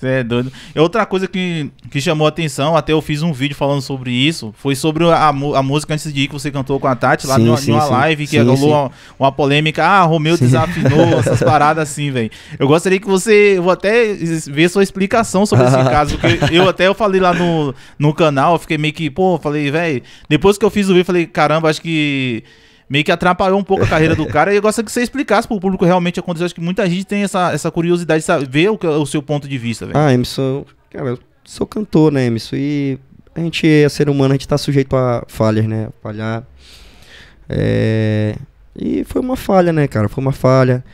Você é doido. Outra coisa que, que chamou atenção, até eu fiz um vídeo falando sobre isso, foi sobre a, a música antes de ir que você cantou com a Tati lá sim, numa, sim, numa sim. live que rolou uma, uma, polêmica. Ah, Romeu desafinou, essas paradas assim, velho. Eu gostaria que você. Eu vou até ver sua explicação sobre esse caso, porque eu até eu falei lá no, no canal, eu fiquei meio que, pô, falei, velho. Depois que eu fiz o vídeo, falei, caramba, acho que meio que atrapalhou um pouco a carreira do cara. E eu gosto que você explicasse pro público realmente aconteceu. Acho que muita gente tem essa, essa curiosidade de saber o, o seu ponto de vista, velho. Ah, Emerson, cara, eu sou cantor, né, Emerson? E a gente é ser humano, a gente tá sujeito a falhas, né? A falhar. É... E foi uma falha, né, cara? Foi uma falha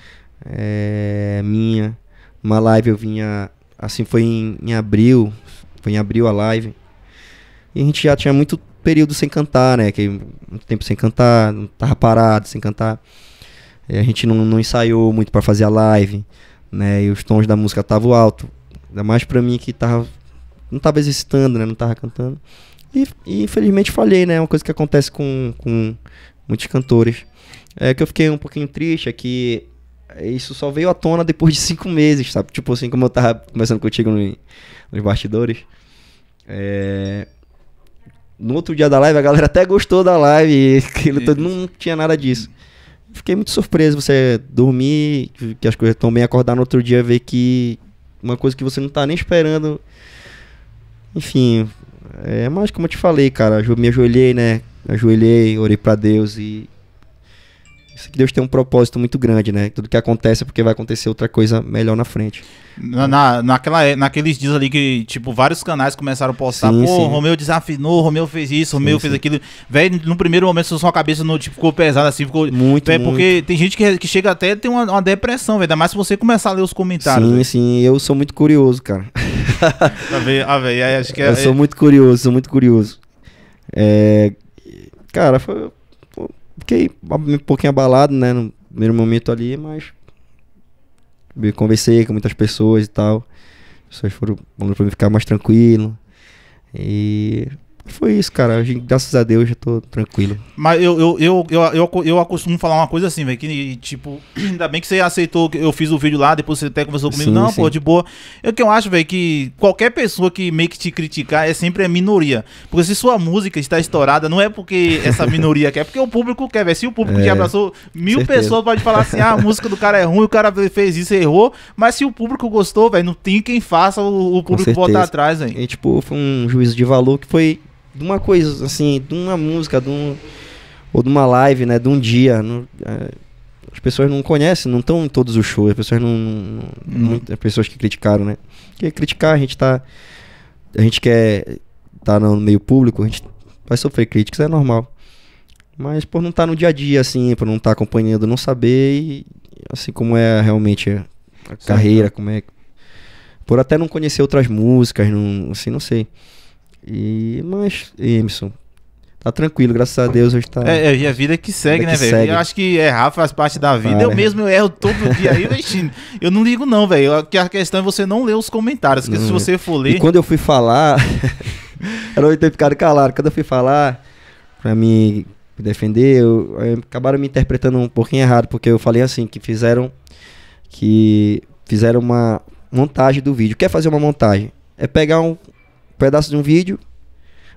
é... minha. Uma live eu vinha. Assim, foi em, em abril. Foi em abril a live. E a gente já tinha muito período sem cantar, né? Que um tempo sem cantar, tava parado, sem cantar. E a gente não, não ensaiou muito para fazer a live, né? E os tons da música estavam alto. Ainda mais para mim que tava não tava exercitando, né? Não tava cantando. E, e, infelizmente falhei, né? É uma coisa que acontece com, com muitos cantores. É que eu fiquei um pouquinho triste, é que isso só veio à tona depois de cinco meses, sabe? Tipo assim, como eu tava conversando contigo no, nos bastidores. É, no outro dia da live, a galera até gostou da live e todo, não tinha nada disso. Fiquei muito surpreso você dormir, que as coisas estão bem, acordar no outro dia ver que uma coisa que você não tá nem esperando. Enfim, é mais como eu te falei, cara, eu me ajoelhei, né? Ajoelhei, orei para Deus e Deus tem um propósito muito grande, né? Tudo que acontece é porque vai acontecer outra coisa melhor na frente. Na, na naquela, é, naqueles dias ali que, tipo, vários canais começaram a postar, sim, pô, sim. Romeu desafinou, Romeu fez isso, Romeu sim, fez aquilo. Velho, no primeiro momento sua cabeça não, tipo, ficou pesada assim, ficou. Muito, é porque tem gente que, que chega até tem uma, uma depressão, velho. Ainda mais se você começar a ler os comentários. Sim, véio. sim, eu sou muito curioso, cara. ah, velho, ah, véio, acho que é, Eu sou muito curioso, sou muito curioso. É, cara, foi, Fiquei um pouquinho abalado, né? No primeiro momento ali, mas. conversei com muitas pessoas e tal. As pessoas foram para pra mim ficar mais tranquilo. E foi isso, cara. Graças a Deus já tô tranquilo. Mas eu, eu, eu, eu, eu, eu acostumo falar uma coisa assim, velho. Que tipo, ainda bem que você aceitou que eu fiz o vídeo lá, depois você até conversou comigo. Sim, não, sim. pô, de boa. Eu é que eu acho, velho, que qualquer pessoa que meio que te criticar é sempre a minoria. Porque se sua música está estourada, não é porque essa minoria quer, é porque o público quer, velho. Se o público é, que abraçou mil certeza. pessoas pode falar assim, ah, a música do cara é ruim, o cara fez isso, errou. Mas se o público gostou, velho, não tem quem faça o, o público voltar atrás, velho. E, tipo, foi um juízo de valor que foi de uma coisa, assim, de uma música, de um, ou de uma live, né, de um dia. No, é, as pessoas não conhecem, não estão em todos os shows, as pessoas não. não hum. As pessoas que criticaram, né? Porque criticar, a gente tá. A gente quer tá no meio público, a gente vai sofrer críticas, é normal. Mas por não estar tá no dia a dia, assim, por não estar tá acompanhando, não saber, e, assim como é realmente a Sim, carreira, como é. Por até não conhecer outras músicas, não, assim, não sei. E, mas, Emerson, tá tranquilo, graças a Deus hoje tá. É, é e a vida que segue, vida né, velho? Eu acho que errar faz parte da vida. Eu mesmo eu erro todo dia aí, Vestino. Eu não ligo, não, velho. A questão é você não ler os comentários, porque se você for ler. E quando eu fui falar. era eu ter ficado calado. Quando eu fui falar, pra me defender, eu, eu, acabaram me interpretando um pouquinho errado, porque eu falei assim, que fizeram. Que fizeram uma montagem do vídeo. Quer fazer uma montagem? É pegar um, pedaço de um vídeo,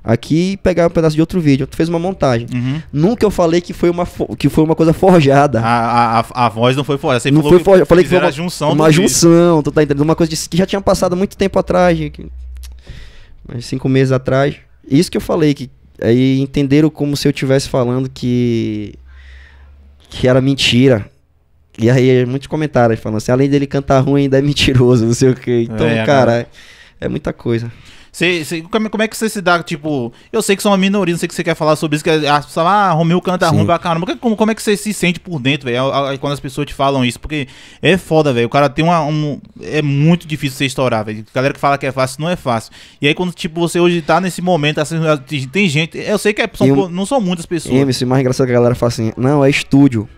aqui e pegar um pedaço de outro vídeo. Tu fez uma montagem. Uhum. Nunca eu falei que foi uma, que foi uma coisa forjada. A, a, a voz não foi forjada. Você não foi forjada. Falei que foi uma junção. Uma junção, vídeo. tu tá entendendo? Uma coisa que já tinha passado muito tempo atrás. Que, cinco meses atrás. Isso que eu falei, que aí entenderam como se eu estivesse falando que, que era mentira. E aí, é, muitos comentários falando assim, além dele cantar ruim, ainda é mentiroso, não sei o quê. Então, é, né? cara, é, é muita coisa. Cê, cê, como, como, é que você se dá, tipo, eu sei que são uma minoria, não sei o que você quer falar sobre isso, que as é, pessoas ah, ah o canta Sim. ruim pra caramba. Como, como é que você se sente por dentro, velho, quando as pessoas te falam isso? Porque é foda, velho. O cara tem uma. Um, é muito difícil você estourar, velho. Galera que fala que é fácil, não é fácil. E aí, quando, tipo, você hoje tá nesse momento, assim, ah, tem gente. Eu sei que é, são, eu, não são muitas pessoas. MC, mais engraçado é que a galera fala assim, não, é estúdio.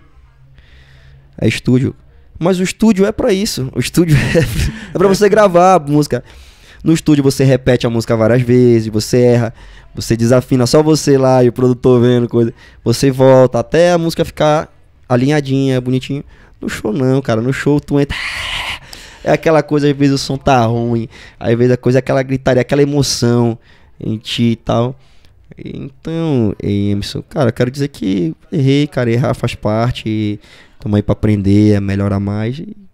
É estúdio. Mas o estúdio é para isso. O estúdio é, é para você gravar a música. No estúdio você repete a música várias vezes, você erra, você desafina só você lá e o produtor vendo coisa. Você volta até a música ficar alinhadinha, bonitinho. No show não, cara. No show tu entra. É aquela coisa, às vezes o som tá ruim, às vezes a coisa é aquela gritaria, aquela emoção em ti e tal. Então, Emerson, cara, quero dizer que errei, cara, errar faz parte. Estamos aí pra aprender, melhorar mais. E